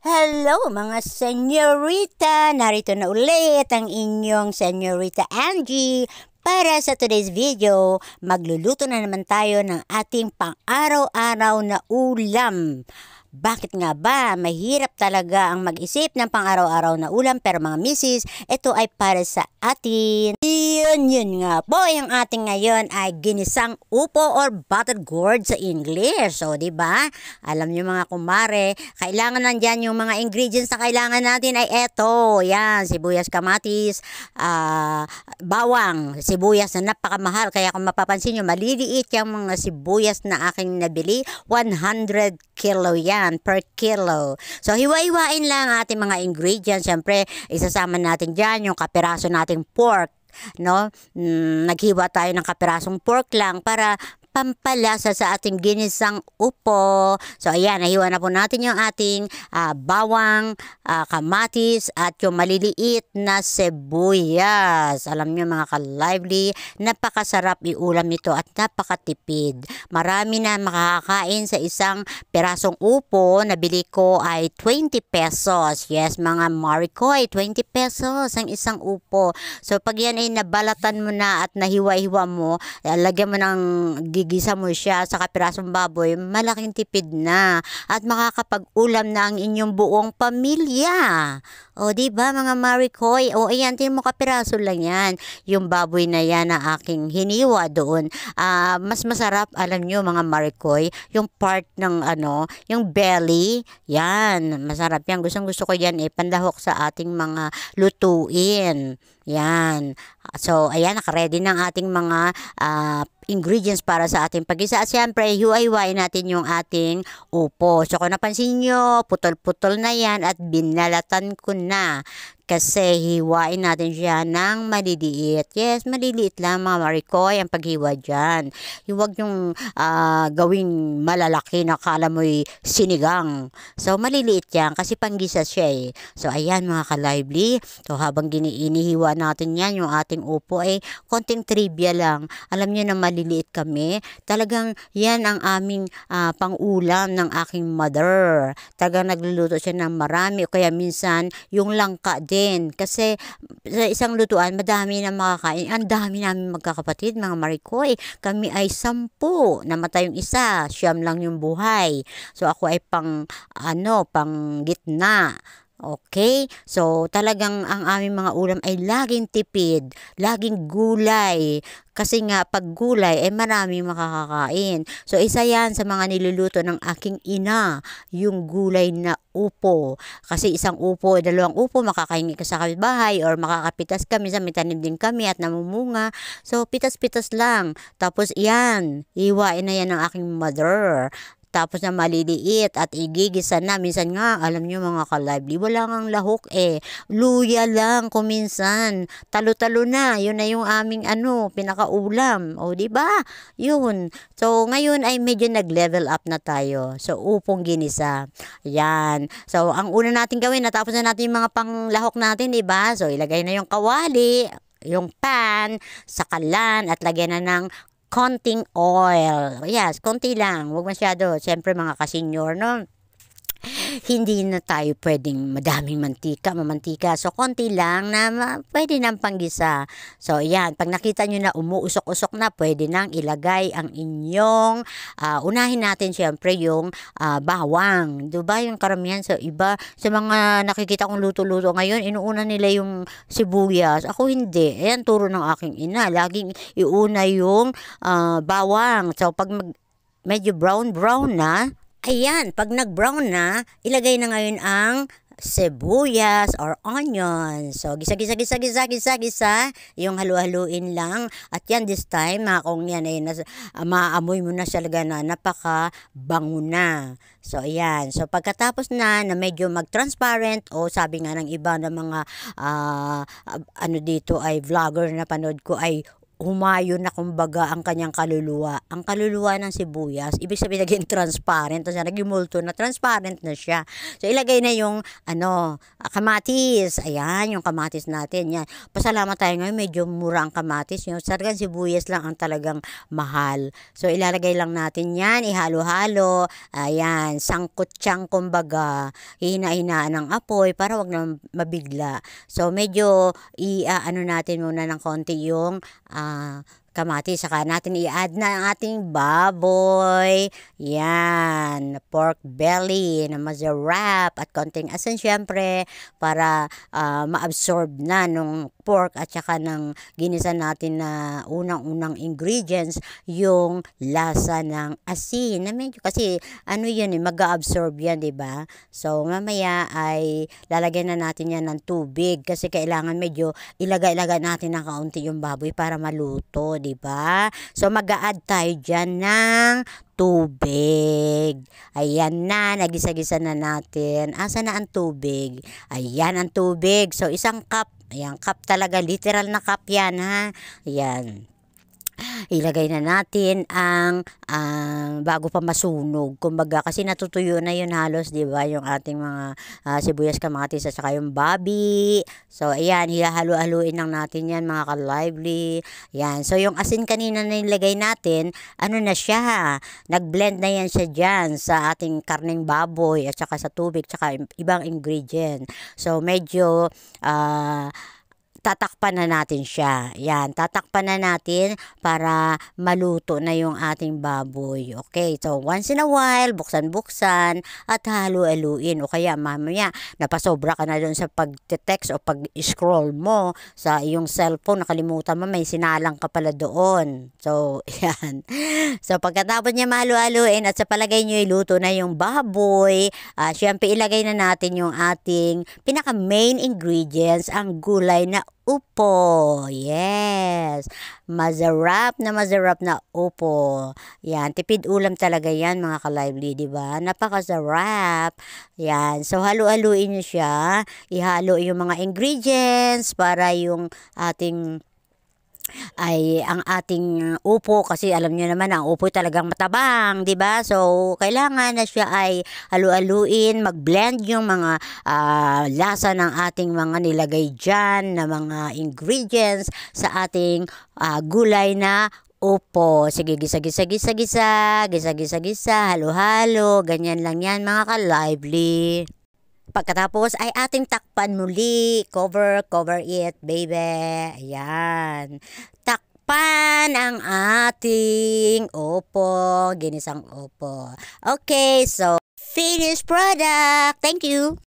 Hello mga senyorita! Narito na ulit ang inyong senyorita Angie para sa today's video, magluluto na naman tayo ng ating pang-araw-araw na ulam. Bakit nga ba? Mahirap talaga ang mag-isip ng pang-araw-araw na ulam pero mga misis, ito ay para sa atin. Yun, yun nga po. Yung ating ngayon ay ginisang upo or buttered gourd sa English. So, di ba? Alam niyo mga kumare, kailangan nandyan yung mga ingredients na kailangan natin ay eto. Yan, sibuyas kamatis, uh, bawang, sibuyas na napakamahal. Kaya kung mapapansin nyo, maliliit yung mga sibuyas na aking nabili, 100 kilo yan yan per kilo. So hiwa-hiwain lang ating mga ingredients. Siyempre, isasama natin dyan yung kapiraso nating pork no? Mm, naghiwa tayo ng kapirasong pork lang para pampalasa sa ating ginisang upo. So ayan, nahiwa na po natin yung ating uh, bawang, uh, kamatis at yung maliliit na sibuyas. Alam nyo mga ka-lively, napakasarap iulam ito at napakatipid. Marami na makakain sa isang pirasong upo na bili ko ay 20 pesos. Yes, mga Maricoy, 20 pesos ang isang upo. So pag yan ay nabalatan mo na at nahiwa-hiwa mo, lagyan mo ng gigisa mo siya sa kapirasong baboy, malaking tipid na at makakapag-ulam na ang inyong buong pamilya. O di ba mga Maricoy? O ayan, tingin mo kapiraso lang yan. Yung baboy na yan na aking hiniwa doon. Uh, mas masarap, alam nyo mga Maricoy, yung part ng ano, yung belly, yan, masarap yan. Gustong gusto ko yan eh, pandahok sa ating mga lutuin. Yan. So, ayan, nakaready ng ating mga uh, ingredients para sa ating pagisa. Siyempre, hiwa-hiwain natin yung ating upo. So, kung napansin nyo, putol-putol na yan at binalatan ko na. Kasi hiwain natin siya ng maliliit. Yes, maliliit lang mga marikoy ang paghiwa dyan. Huwag yung uh, ah, gawing malalaki na kala mo'y sinigang. So, maliliit yan kasi panggisa siya eh. So, ayan mga kalively. So, habang giniinihiwa natin yan, yung ating upo ay eh, konting trivia lang. Alam niyo na maliliit kami. Talagang yan ang aming uh, pangulam ng aking mother. Talagang nagluluto siya ng marami. kaya minsan, yung langka din din. Kasi sa isang lutuan, madami na makakain. Ang dami namin magkakapatid, mga marikoy. Kami ay sampu. Namatay yung isa. Siyam lang yung buhay. So, ako ay pang, ano, pang gitna. Okay? So, talagang ang aming mga ulam ay laging tipid, laging gulay. Kasi nga, pag gulay, ay eh, marami makakakain. So, isa yan sa mga niluluto ng aking ina, yung gulay na upo. Kasi isang upo, eh, dalawang upo, makakahingi ka sa kapitbahay or makakapitas kami. Sa may din kami at namumunga. So, pitas-pitas lang. Tapos, yan, iwain na yan ng aking mother. Tapos na maliliit at igigisa na. Minsan nga, alam nyo mga kalibli, wala ngang lahok eh. Luya lang kuminsan. Talo-talo na. Yun na yung aming ano, pinakaulam. O, di ba? Yun. So, ngayon ay medyo nag-level up na tayo. So, upong ginisa. Yan. So, ang una natin gawin, natapos na natin yung mga panglahok natin, di ba? So, ilagay na yung kawali yung pan sa kalan at lagyan na ng konting oil. Yes, konti lang. Huwag masyado. Siyempre mga kasenyor, no? hindi na tayo pwedeng madaming mantika, mamantika. So, konti lang na pwede nang panggisa. So, yan. Pag nakita nyo na umuusok-usok na, pwede nang ilagay ang inyong, uh, unahin natin syempre yung uh, bawang. Diba yung karamihan sa iba, sa mga nakikita kong luto-luto ngayon, inuuna nila yung sibuyas. Ako hindi. Ayan, eh, turo ng aking ina. Laging iuna yung uh, bawang. So, pag mag, medyo brown-brown na, Ayan, pag nag-brown na, ilagay na ngayon ang sibuyas or onion. So, gisa, gisa, gisa, gisa, gisa, gisa. Yung halu-haluin lang. At yan, this time, ha, kung yan ay nas, ah, maamoy mo na siya na napaka bango na. So, ayan. So, pagkatapos na na medyo mag-transparent o sabi nga ng iba ng mga uh, ano dito ay vlogger na panood ko ay humayo na kumbaga ang kanyang kaluluwa. Ang kaluluwa ng sibuyas, ibig sabihin naging transparent na siya, naging multo na transparent na siya. So ilagay na yung ano, kamatis. Ayan, yung kamatis natin. Yan. Pasalamat tayo ngayon, medyo mura ang kamatis. Yung sargang sibuyas lang ang talagang mahal. So ilalagay lang natin yan, ihalo-halo. Ayan, sangkot-sang kumbaga, hina hinaan ng apoy para wag na mabigla. So medyo i uh, ano natin muna ng konti yung uh, あ。kamatis. Saka natin i-add na ang ating baboy. Yan. Pork belly na mazarap at konting asin syempre para uh, ma-absorb na nung pork at saka ng ginisa natin na unang-unang ingredients yung lasa ng asin. Na medyo kasi ano yun eh, mag-absorb yan, di ba? So mamaya ay lalagyan na natin yan ng tubig kasi kailangan medyo ilaga-ilaga natin ng kaunti yung baboy para maluto, di ba? So mag-a-add tayo diyan ng tubig. Ayan na, nagisa-gisa na natin. Asa na ang tubig? Ayan ang tubig. So isang cup Ayan, cup talaga. Literal na cup yan, ha? Ayan ilagay na natin ang uh, bago pa masunog. Kumbaga kasi natutuyo na yun halos, 'di ba, yung ating mga uh, sibuyas kamatis at saka yung babi. So ayan, hihalo-haluin lang natin 'yan mga ka-lively. Yan. So yung asin kanina na nilagay natin, ano na siya? Nag-blend na yan siya diyan sa ating karneng baboy at saka sa tubig at saka ibang ingredient. So medyo uh, tatakpan na natin siya. Yan, tatakpan na natin para maluto na yung ating baboy. Okay, so once in a while, buksan-buksan at halu-aluin. O kaya mamaya, napasobra ka na doon sa pag-text o pag-scroll mo sa iyong cellphone. Nakalimutan mo, may sinalang ka pala doon. So, yan. So, pagkatapos niya malo aluin at sa palagay niyo iluto na yung baboy, uh, syempre ilagay na natin yung ating pinaka-main ingredients, ang gulay na upo. Yes. Mazarap na mazarap na upo. Yan, tipid ulam talaga yan mga ka-lively. Diba? Napakasarap. Yan, so halu-haluin niyo siya. Ihalo yung mga ingredients para yung ating ay ang ating uh, upo kasi alam niyo naman ang upo talagang matabang, 'di ba? So kailangan na siya ay halu-haluin, mag-blend yung mga uh, lasa ng ating mga nilagay diyan na mga ingredients sa ating uh, gulay na Opo, sige gisa-gisa-gisa-gisa, gisa-gisa-gisa, halo-halo, ganyan lang yan mga ka-lively. Pagkatapos ay ating takpan muli. Cover, cover it, baby. Ayan. Takpan ang ating opo, ginisang opo. Okay, so finished product. Thank you.